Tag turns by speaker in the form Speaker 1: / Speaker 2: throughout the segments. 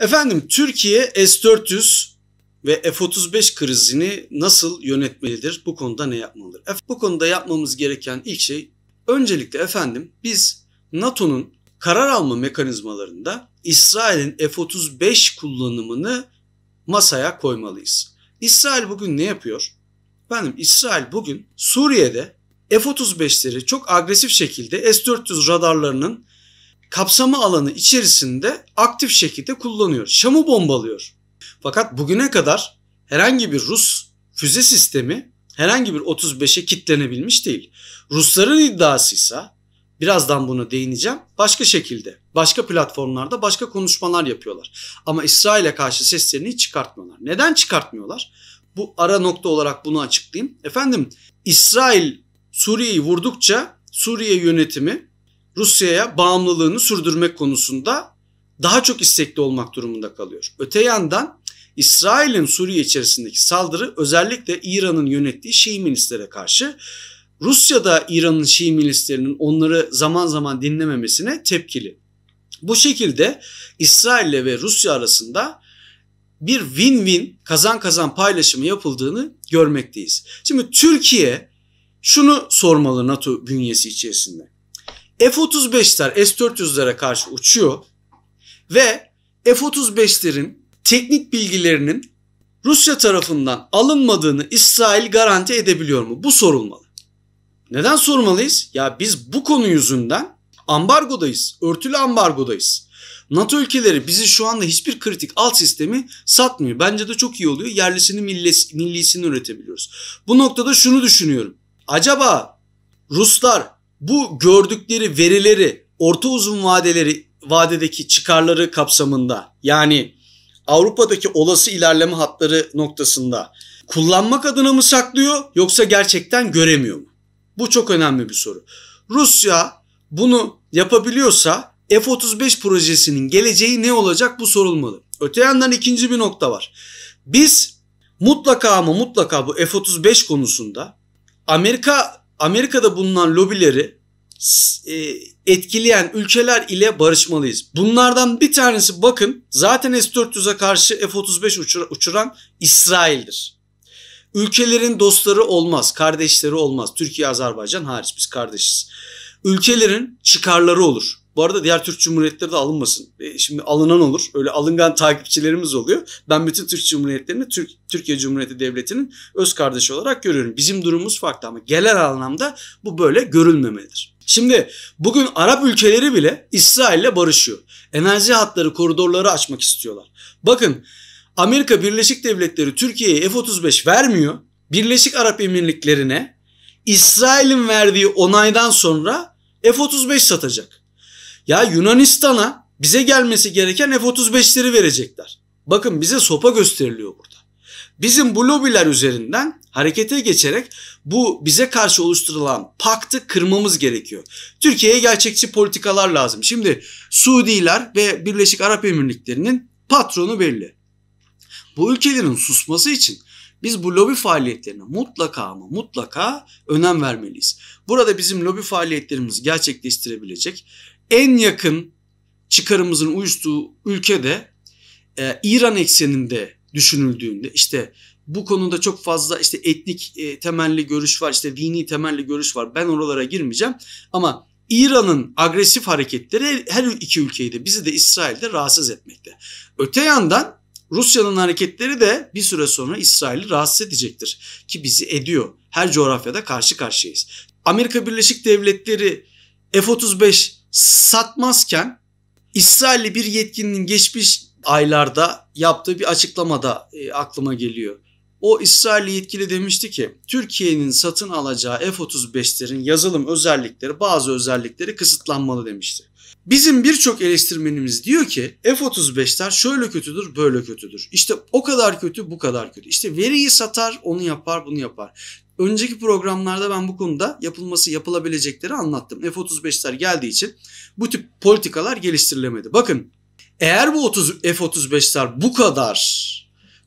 Speaker 1: Efendim Türkiye S-400 ve F-35 krizini nasıl yönetmelidir? Bu konuda ne yapmalıdır? Bu konuda yapmamız gereken ilk şey öncelikle efendim biz NATO'nun karar alma mekanizmalarında İsrail'in F-35 kullanımını masaya koymalıyız. İsrail bugün ne yapıyor? Efendim İsrail bugün Suriye'de F-35'leri çok agresif şekilde S-400 radarlarının kapsamı alanı içerisinde aktif şekilde kullanıyor. Şam'ı bombalıyor. Fakat bugüne kadar herhangi bir Rus füze sistemi herhangi bir 35'e kitlenebilmiş değil. Rusların iddiasıysa birazdan bunu değineceğim. Başka şekilde, başka platformlarda başka konuşmalar yapıyorlar. Ama İsrail'e karşı seslerini hiç çıkartmıyorlar. Neden çıkartmıyorlar? Bu ara nokta olarak bunu açıklayayım. Efendim İsrail Suriye'yi vurdukça Suriye yönetimi Rusya'ya bağımlılığını sürdürmek konusunda daha çok istekli olmak durumunda kalıyor. Öte yandan İsrail'in Suriye içerisindeki saldırı özellikle İran'ın yönettiği Şii milislere karşı Rusya'da İran'ın Şii milislerinin onları zaman zaman dinlememesine tepkili. Bu şekilde İsrail'le ve Rusya arasında bir win-win kazan kazan paylaşımı yapıldığını görmekteyiz. Şimdi Türkiye şunu sormalı NATO bünyesi içerisinde. F-35'ler S-400'lere karşı uçuyor ve F-35'lerin teknik bilgilerinin Rusya tarafından alınmadığını İsrail garanti edebiliyor mu? Bu sorulmalı. Neden sormalıyız? Ya biz bu konu yüzünden ambargodayız. Örtülü ambargodayız. NATO ülkeleri bizi şu anda hiçbir kritik alt sistemi satmıyor. Bence de çok iyi oluyor. Yerlisini millis, millisini üretebiliyoruz. Bu noktada şunu düşünüyorum. Acaba Ruslar bu gördükleri verileri orta uzun vadeleri vadedeki çıkarları kapsamında yani Avrupa'daki olası ilerleme hatları noktasında kullanmak adına mı saklıyor yoksa gerçekten göremiyor mu? Bu çok önemli bir soru. Rusya bunu yapabiliyorsa F-35 projesinin geleceği ne olacak bu sorulmalı. Öte yandan ikinci bir nokta var. Biz mutlaka ama mutlaka bu F-35 konusunda Amerika Amerika'da bulunan lobileri e, etkileyen ülkeler ile barışmalıyız. Bunlardan bir tanesi bakın zaten S-400'e karşı F-35 uçuran İsrail'dir. Ülkelerin dostları olmaz, kardeşleri olmaz. Türkiye, Azerbaycan hariç biz kardeşiz. Ülkelerin çıkarları olur. Bu arada diğer Türk Cumhuriyetleri de alınmasın. E, şimdi alınan olur. Öyle alıngan takipçilerimiz oluyor. Ben bütün Türk Cumhuriyetlerini Türk, Türkiye Cumhuriyeti Devleti'nin öz kardeşi olarak görüyorum. Bizim durumumuz farklı ama genel anlamda bu böyle görülmemelidir. Şimdi bugün Arap ülkeleri bile İsrail'le barışıyor. Enerji hatları koridorları açmak istiyorlar. Bakın Amerika Birleşik Devletleri Türkiye'ye F-35 vermiyor. Birleşik Arap Emirlikleri'ne İsrail'in verdiği onaydan sonra F-35 satacak. Ya Yunanistan'a bize gelmesi gereken F-35'leri verecekler. Bakın bize sopa gösteriliyor burada. Bizim bu lobiler üzerinden harekete geçerek bu bize karşı oluşturulan paktı kırmamız gerekiyor. Türkiye'ye gerçekçi politikalar lazım. Şimdi Suudiler ve Birleşik Arap Emirlikleri'nin patronu belli. Bu ülkelerin susması için biz bu lobi faaliyetlerine mutlaka ama mutlaka önem vermeliyiz. Burada bizim lobi faaliyetlerimizi gerçekleştirebilecek en yakın çıkarımızın uyuştuğu ülkede e, İran ekseninde düşünüldüğünde işte bu konuda çok fazla işte etnik e, temelli görüş var, işte dini temelli görüş var. Ben oralara girmeyeceğim ama İran'ın agresif hareketleri her iki ülkeyi de bizi de İsrail'de rahatsız etmekte. Öte yandan Rusya'nın hareketleri de bir süre sonra İsrail'i rahatsız edecektir ki bizi ediyor. Her coğrafyada karşı karşıyayız. Amerika Birleşik Devletleri F-35 satmazken İsrailli bir yetkinin geçmiş aylarda yaptığı bir açıklamada e, aklıma geliyor. O İsrailli yetkili demişti ki Türkiye'nin satın alacağı F-35'lerin yazılım özellikleri bazı özellikleri kısıtlanmalı demişti. Bizim birçok eleştirmenimiz diyor ki F-35'ler şöyle kötüdür böyle kötüdür. İşte o kadar kötü bu kadar kötü. İşte veriyi satar onu yapar bunu yapar. Önceki programlarda ben bu konuda yapılması yapılabilecekleri anlattım. F-35'ler geldiği için bu tip politikalar geliştirilemedi. Bakın eğer bu 30, F-35'ler bu kadar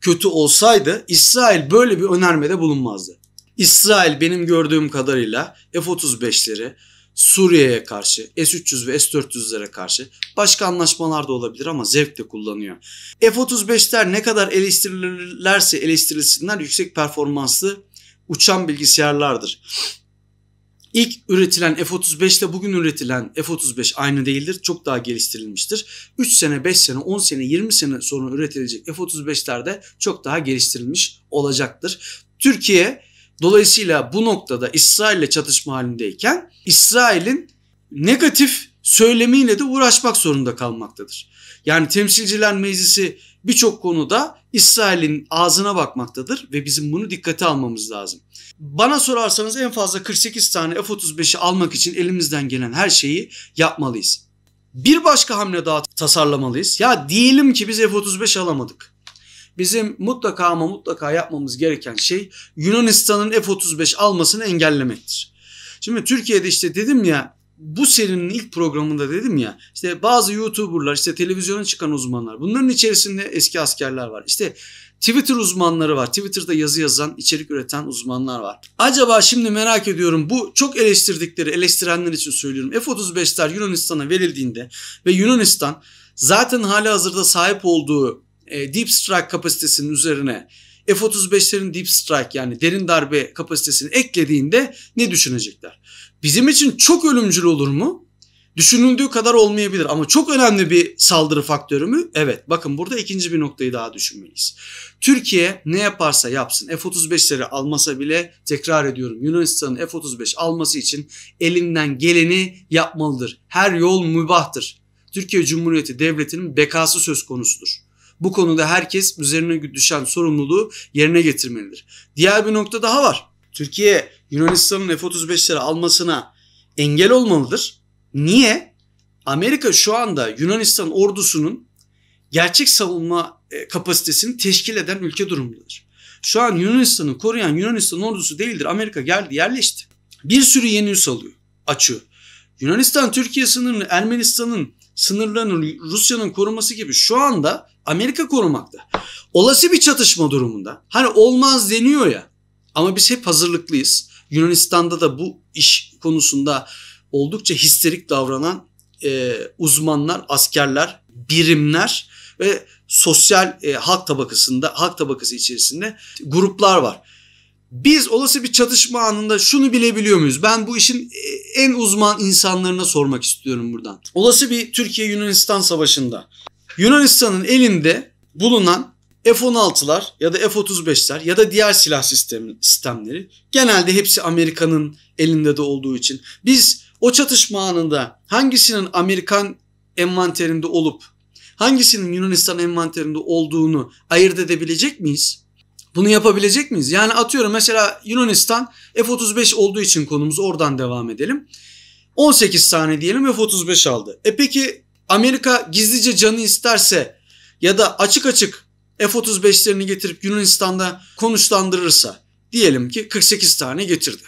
Speaker 1: kötü olsaydı İsrail böyle bir önermede bulunmazdı. İsrail benim gördüğüm kadarıyla F-35'leri Suriye'ye karşı, S-300 ve S-400'lere karşı başka anlaşmalar da olabilir ama zevkle kullanıyor. F-35'ler ne kadar eleştirilirlerse eleştirilsinler yüksek performanslı uçan bilgisayarlardır. İlk üretilen F-35 ile bugün üretilen F-35 aynı değildir. Çok daha geliştirilmiştir. 3 sene, 5 sene, 10 sene, 20 sene sonra üretilecek F-35'ler de çok daha geliştirilmiş olacaktır. Türkiye dolayısıyla bu noktada İsrail ile çatışma halindeyken İsrail'in negatif söylemiyle de uğraşmak zorunda kalmaktadır. Yani temsilciler meclisi birçok konuda İsrail'in ağzına bakmaktadır ve bizim bunu dikkate almamız lazım. Bana sorarsanız en fazla 48 tane F-35'i almak için elimizden gelen her şeyi yapmalıyız. Bir başka hamle daha tasarlamalıyız. Ya diyelim ki biz F-35 alamadık. Bizim mutlaka ama mutlaka yapmamız gereken şey Yunanistan'ın F-35 almasını engellemektir. Şimdi Türkiye'de işte dedim ya bu serinin ilk programında dedim ya işte bazı YouTuber'lar işte televizyona çıkan uzmanlar bunların içerisinde eski askerler var. İşte Twitter uzmanları var. Twitter'da yazı yazan, içerik üreten uzmanlar var. Acaba şimdi merak ediyorum bu çok eleştirdikleri, eleştirenler için söylüyorum. F-35'ler Yunanistan'a verildiğinde ve Yunanistan zaten hali hazırda sahip olduğu e, deep strike kapasitesinin üzerine F-35'lerin deep strike yani derin darbe kapasitesini eklediğinde ne düşünecekler? Bizim için çok ölümcül olur mu? Düşünüldüğü kadar olmayabilir ama çok önemli bir saldırı faktörü mü? Evet bakın burada ikinci bir noktayı daha düşünmeliyiz. Türkiye ne yaparsa yapsın F-35'leri almasa bile tekrar ediyorum Yunanistan'ın F-35 alması için elinden geleni yapmalıdır. Her yol mübahtır. Türkiye Cumhuriyeti Devleti'nin bekası söz konusudur. Bu konuda herkes üzerine düşen sorumluluğu yerine getirmelidir. Diğer bir nokta daha var. Türkiye Yunanistan'ın F-35'leri almasına engel olmalıdır. Niye? Amerika şu anda Yunanistan ordusunun gerçek savunma e, kapasitesini teşkil eden ülke durumundadır. Şu an Yunanistan'ı koruyan Yunanistan ordusu değildir. Amerika geldi yerleşti. Bir sürü yeni üs alıyor, açıyor. Yunanistan Türkiye sınırını Ermenistan'ın sınırlarının Rusya'nın koruması gibi şu anda Amerika korumakta. Olası bir çatışma durumunda hani olmaz deniyor ya ama biz hep hazırlıklıyız. Yunanistan'da da bu iş konusunda oldukça histerik davranan e, uzmanlar, askerler, birimler ve sosyal e, halk tabakasında, halk tabakası içerisinde gruplar var biz olası bir çatışma anında şunu bilebiliyor muyuz? Ben bu işin e, en uzman insanlarına sormak istiyorum buradan. Olası bir Türkiye-Yunanistan savaşında Yunanistan'ın elinde bulunan F-16'lar ya da F-35'ler ya da diğer silah sistemi, sistemleri genelde hepsi Amerika'nın elinde de olduğu için biz o çatışma anında hangisinin Amerikan envanterinde olup hangisinin Yunanistan envanterinde olduğunu ayırt edebilecek miyiz? Bunu yapabilecek miyiz? Yani atıyorum mesela Yunanistan F-35 olduğu için konumuz oradan devam edelim. 18 tane diyelim F-35 aldı. E peki Amerika gizlice canı isterse ya da açık açık F-35'lerini getirip Yunanistan'da konuşlandırırsa diyelim ki 48 tane getirdi.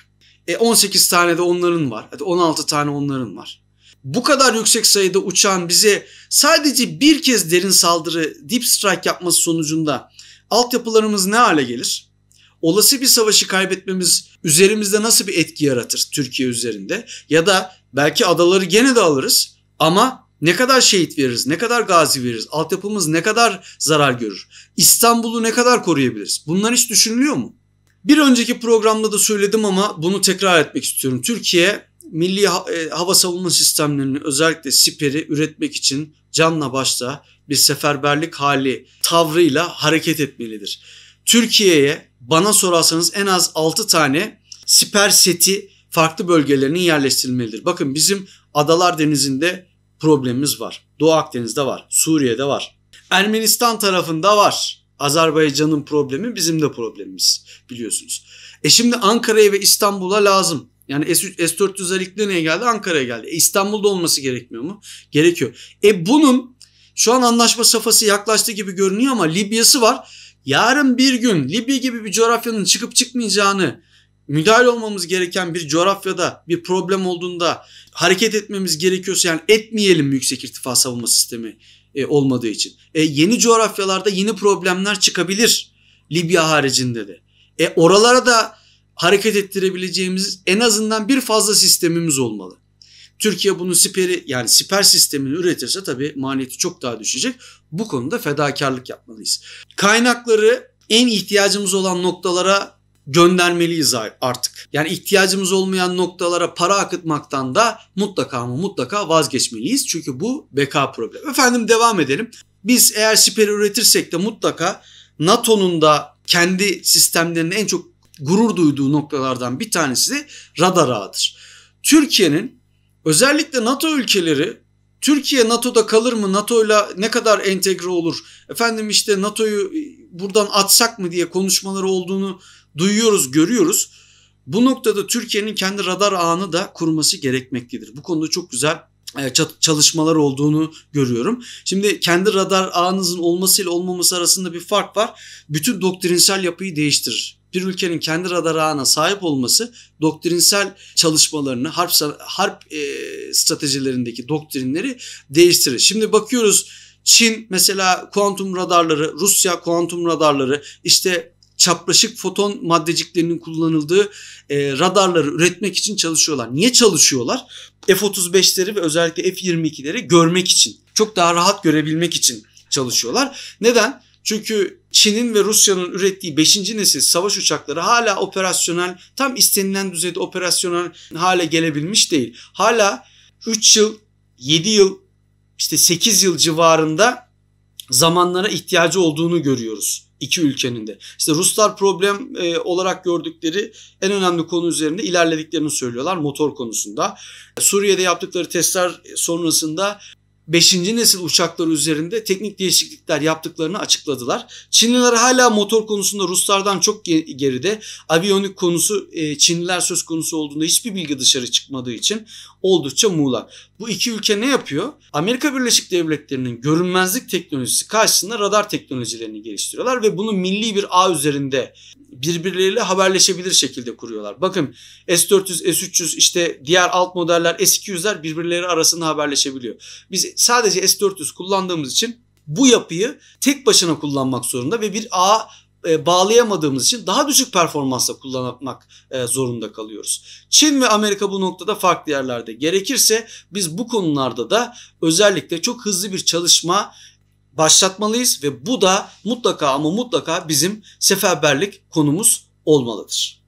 Speaker 1: E 18 tane de onların var. Hadi 16 tane onların var. Bu kadar yüksek sayıda uçağın bize sadece bir kez derin saldırı deep strike yapması sonucunda altyapılarımız ne hale gelir? Olası bir savaşı kaybetmemiz üzerimizde nasıl bir etki yaratır Türkiye üzerinde? Ya da belki adaları gene de alırız ama ne kadar şehit veririz, ne kadar gazi veririz, altyapımız ne kadar zarar görür, İstanbul'u ne kadar koruyabiliriz? Bunlar hiç düşünülüyor mu? Bir önceki programda da söyledim ama bunu tekrar etmek istiyorum. Türkiye milli e, hava savunma sistemlerini özellikle Siper'i üretmek için canla başla bir seferberlik hali tavrıyla hareket etmelidir. Türkiye'ye bana sorarsanız en az 6 tane siper seti farklı bölgelerinin yerleştirilmelidir. Bakın bizim Adalar Denizi'nde problemimiz var. Doğu Akdeniz'de var, Suriye'de var. Ermenistan tarafında var. Azerbaycan'ın problemi bizim de problemimiz biliyorsunuz. E şimdi Ankara'ya ve İstanbul'a lazım. Yani S-400'ler ilk nereye geldi? Ankara'ya geldi. E İstanbul'da olması gerekmiyor mu? Gerekiyor. E bunun şu an anlaşma safhası yaklaştı gibi görünüyor ama Libya'sı var. Yarın bir gün Libya gibi bir coğrafyanın çıkıp çıkmayacağını müdahale olmamız gereken bir coğrafyada bir problem olduğunda hareket etmemiz gerekiyorsa yani etmeyelim yüksek irtifa savunma sistemi e, olmadığı için. E, yeni coğrafyalarda yeni problemler çıkabilir Libya haricinde de. E, oralara da hareket ettirebileceğimiz en azından bir fazla sistemimiz olmalı. Türkiye bunu siperi yani siper sistemini üretirse tabii maliyeti çok daha düşecek. Bu konuda fedakarlık yapmalıyız. Kaynakları en ihtiyacımız olan noktalara göndermeliyiz artık. Yani ihtiyacımız olmayan noktalara para akıtmaktan da mutlaka mı mutlaka vazgeçmeliyiz. Çünkü bu beka problemi. Efendim devam edelim. Biz eğer siper üretirsek de mutlaka NATO'nun da kendi sistemlerinin en çok gurur duyduğu noktalardan bir tanesi de radar ağıdır. Türkiye'nin Özellikle NATO ülkeleri Türkiye NATO'da kalır mı? NATO'yla ne kadar entegre olur? Efendim işte NATO'yu buradan atsak mı diye konuşmaları olduğunu duyuyoruz, görüyoruz. Bu noktada Türkiye'nin kendi radar ağını da kurması gerekmektedir. Bu konuda çok güzel e, çalışmalar olduğunu görüyorum. Şimdi kendi radar ağınızın olmasıyla olmaması arasında bir fark var. Bütün doktrinsel yapıyı değiştirir bir ülkenin kendi radar ağına sahip olması doktrinsel çalışmalarını, harp, harp e, stratejilerindeki doktrinleri değiştirir. Şimdi bakıyoruz Çin mesela kuantum radarları, Rusya kuantum radarları, işte çapraşık foton maddeciklerinin kullanıldığı e, radarları üretmek için çalışıyorlar. Niye çalışıyorlar? F-35'leri ve özellikle F-22'leri görmek için. Çok daha rahat görebilmek için çalışıyorlar. Neden? Çünkü Çin'in ve Rusya'nın ürettiği 5. nesil savaş uçakları hala operasyonel, tam istenilen düzeyde operasyonel hale gelebilmiş değil. Hala 3 yıl, 7 yıl, işte 8 yıl civarında zamanlara ihtiyacı olduğunu görüyoruz iki ülkenin de. İşte Ruslar problem e, olarak gördükleri en önemli konu üzerinde ilerlediklerini söylüyorlar motor konusunda. Suriye'de yaptıkları testler sonrasında 5. nesil uçakları üzerinde teknik değişiklikler yaptıklarını açıkladılar. Çinliler hala motor konusunda Ruslardan çok geride. Aviyonik konusu e, Çinliler söz konusu olduğunda hiçbir bilgi dışarı çıkmadığı için oldukça muğlak. Bu iki ülke ne yapıyor? Amerika Birleşik Devletleri'nin görünmezlik teknolojisi karşısında radar teknolojilerini geliştiriyorlar ve bunu milli bir ağ üzerinde birbirleriyle haberleşebilir şekilde kuruyorlar. Bakın S400, S300 işte diğer alt modeller S200'ler birbirleri arasında haberleşebiliyor. Biz sadece S400 kullandığımız için bu yapıyı tek başına kullanmak zorunda ve bir ağ e, bağlayamadığımız için daha düşük performansla kullanmak e, zorunda kalıyoruz. Çin ve Amerika bu noktada farklı yerlerde. Gerekirse biz bu konularda da özellikle çok hızlı bir çalışma başlatmalıyız ve bu da mutlaka ama mutlaka bizim seferberlik konumuz olmalıdır.